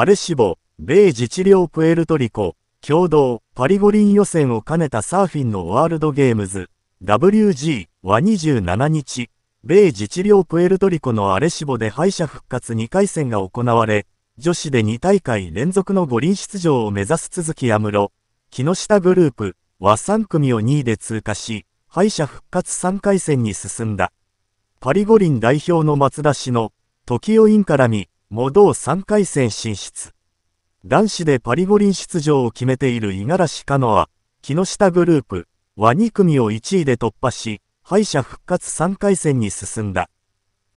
アレシボ、米自治領プエルトリコ、共同、パリ五輪予選を兼ねたサーフィンのワールドゲームズ、WG は27日、米自治領プエルトリコのアレシボで敗者復活2回戦が行われ、女子で2大会連続の五輪出場を目指す続き安室、木下グループは3組を2位で通過し、敗者復活3回戦に進んだ。パリ五輪代表の松田氏の、時代インからみ、モドー3回戦進出。男子でパリ五輪出場を決めている五十嵐カノア、木下グループは2組を1位で突破し、敗者復活3回戦に進んだ。